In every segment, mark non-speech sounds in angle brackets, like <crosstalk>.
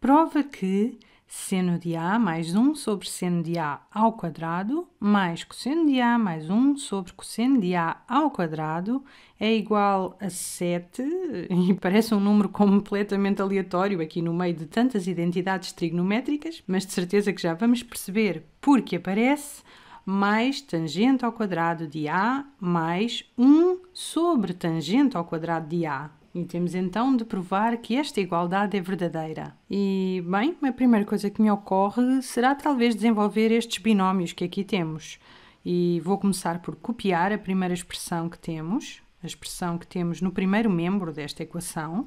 prova que seno de A mais 1 sobre seno de A ao quadrado mais cosseno de A mais 1 sobre cosseno de A ao quadrado é igual a 7, <laughs> e parece um número completamente aleatório aqui no meio de tantas identidades trigonométricas, mas de certeza que já vamos perceber porque aparece mais tangente ao quadrado de A mais 1 sobre tangente ao quadrado de A e temos então de provar que esta igualdade é verdadeira. E, bem, a primeira coisa que me ocorre será talvez desenvolver estes binómios que aqui temos. E vou começar por copiar a primeira expressão que temos, a expressão que temos no primeiro membro desta equação.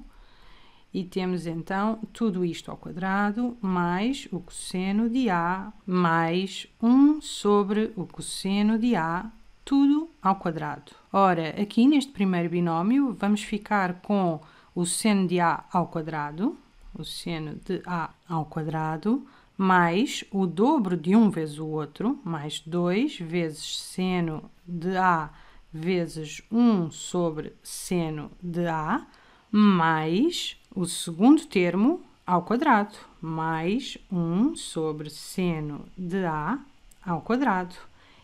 E temos então tudo isto ao quadrado mais o cosseno de A mais 1 sobre o cosseno de A, tudo ao quadrado. Ora, aqui neste primeiro binómio vamos ficar com o seno de A ao quadrado, o seno de A ao quadrado, mais o dobro de um vezes o outro, mais 2 vezes seno de A vezes 1 sobre seno de A, mais o segundo termo ao quadrado, mais 1 sobre seno de A ao quadrado.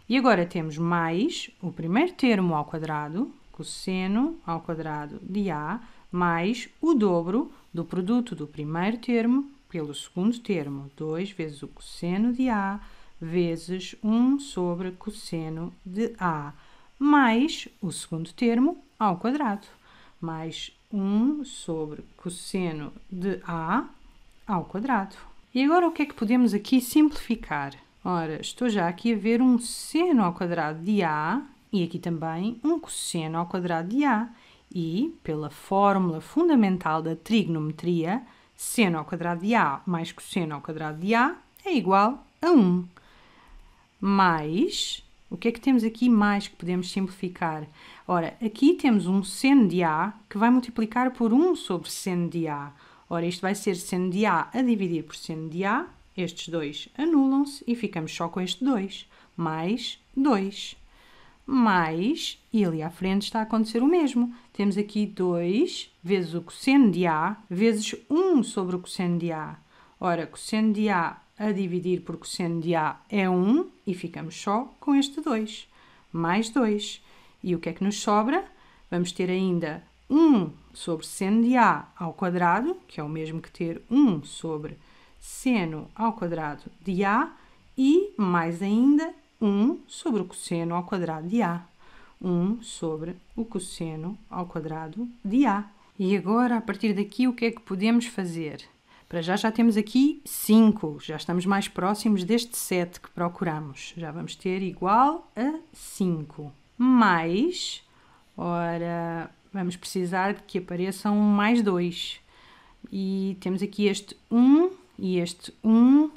E agora temos mais o primeiro termo ao quadrado, cosseno ao quadrado de A, mais o dobro do produto do primeiro termo pelo segundo termo, 2 vezes o cosseno de A, vezes 1 sobre cosseno de A, mais o segundo termo ao quadrado, mais 1 sobre cosseno de A ao quadrado. E agora o que é que podemos aqui simplificar? Ora, estou já aqui a ver um seno ao quadrado de A e aqui também um cosseno ao quadrado de A. E, pela fórmula fundamental da trigonometria, seno ao quadrado de A mais cosseno ao quadrado de A é igual a 1. Mais, o que é que temos aqui mais que podemos simplificar? Ora, aqui temos um seno de A que vai multiplicar por 1 sobre seno de A. Ora, isto vai ser seno de A a dividir por seno de A, estes dois anulam-se e ficamos só com este 2. Mais 2. Mais, e ali à frente está a acontecer o mesmo. Temos aqui 2 vezes o cosseno de A vezes 1 sobre o cosseno de A. Ora, cosseno de A a dividir por cosseno de A é 1 e ficamos só com este 2. Mais 2. E o que é que nos sobra? Vamos ter ainda 1 sobre seno de A ao quadrado, que é o mesmo que ter 1 sobre seno ao quadrado de A e, mais ainda, 1 sobre o cosseno ao quadrado de A. 1 sobre o cosseno ao quadrado de A. E agora, a partir daqui, o que é que podemos fazer? Para já já temos aqui 5, já estamos mais próximos deste 7 que procuramos. Já vamos ter igual a 5. Mais, ora, vamos precisar de que apareçam mais 2. E temos aqui este 1 e este 1.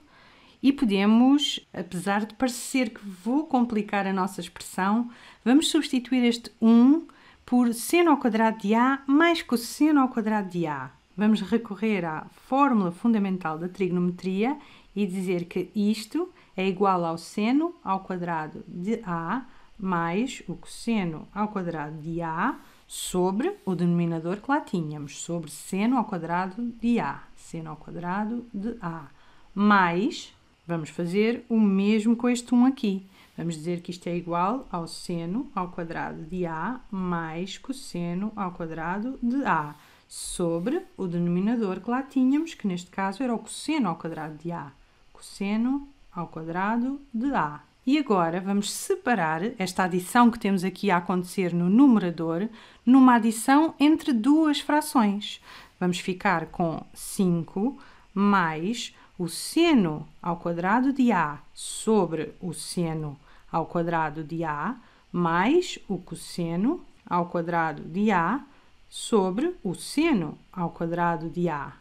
E podemos, apesar de parecer que vou complicar a nossa expressão, vamos substituir este 1 por seno ao quadrado de A mais cosseno ao quadrado de A. Vamos recorrer à fórmula fundamental da trigonometria e dizer que isto é igual ao seno ao quadrado de A mais o cosseno ao quadrado de A sobre o denominador que lá tínhamos, sobre seno ao quadrado de A, seno ao quadrado de A, mais, vamos fazer o mesmo com este 1 aqui. Vamos dizer que isto é igual ao seno ao quadrado de A mais cosseno ao quadrado de A, sobre o denominador que lá tínhamos, que neste caso era o cosseno ao quadrado de A. Cosseno ao quadrado de A. E agora vamos separar esta adição que temos aqui a acontecer no numerador numa adição entre duas frações. Vamos ficar com 5 mais o seno ao quadrado de A sobre o seno ao quadrado de A mais o cosseno ao quadrado de A sobre o seno ao quadrado de A.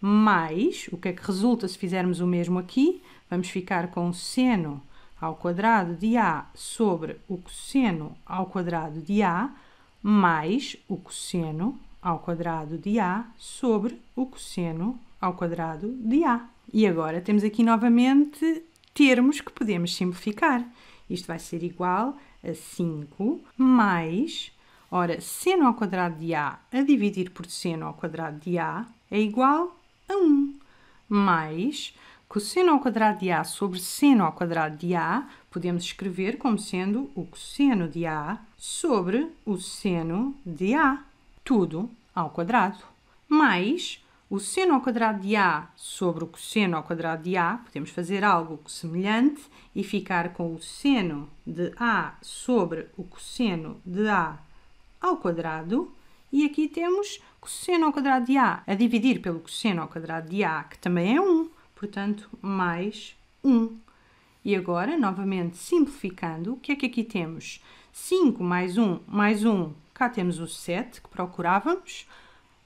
Mais, o que é que resulta se fizermos o mesmo aqui? Vamos ficar com o seno ao quadrado de A sobre o cosseno ao quadrado de A mais o cosseno ao quadrado de A sobre o cosseno ao quadrado de A. E agora temos aqui novamente termos que podemos simplificar. Isto vai ser igual a 5 mais, ora, seno ao quadrado de A a dividir por seno ao quadrado de A é igual a 1, mais Cosseno ao quadrado de A sobre seno ao quadrado de A, podemos escrever como sendo o cosseno de A sobre o seno de A, tudo ao quadrado, mais o seno ao quadrado de A sobre o cosseno ao quadrado de A, podemos fazer algo semelhante e ficar com o seno de A sobre o cosseno de A ao quadrado. E aqui temos cosseno ao quadrado de A a dividir pelo cosseno ao quadrado de A, que também é 1 portanto, mais 1. E agora, novamente, simplificando, o que é que aqui temos? 5 mais 1 mais 1, cá temos o 7 que procurávamos,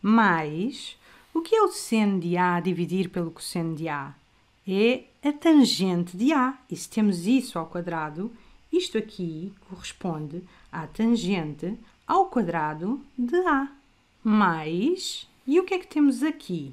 mais, o que é o seno de A dividir pelo cosseno de A? É a tangente de A. E se temos isso ao quadrado, isto aqui corresponde à tangente ao quadrado de A. Mais, e o que é que temos aqui?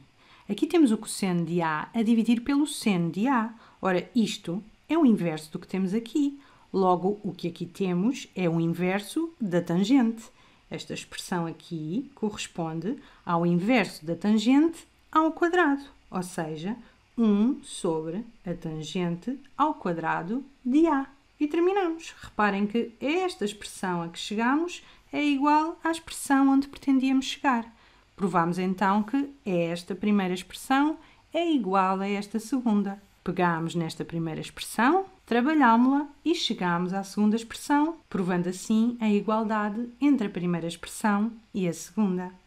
Aqui temos o cosseno de A a dividir pelo seno de A. Ora, isto é o inverso do que temos aqui. Logo, o que aqui temos é o inverso da tangente. Esta expressão aqui corresponde ao inverso da tangente ao quadrado, ou seja, 1 sobre a tangente ao quadrado de A. E terminamos. Reparem que esta expressão a que chegamos é igual à expressão onde pretendíamos chegar. Provamos então que é esta primeira expressão é igual a esta segunda. Pegámos nesta primeira expressão, trabalhámos-la e chegámos à segunda expressão, provando assim a igualdade entre a primeira expressão e a segunda.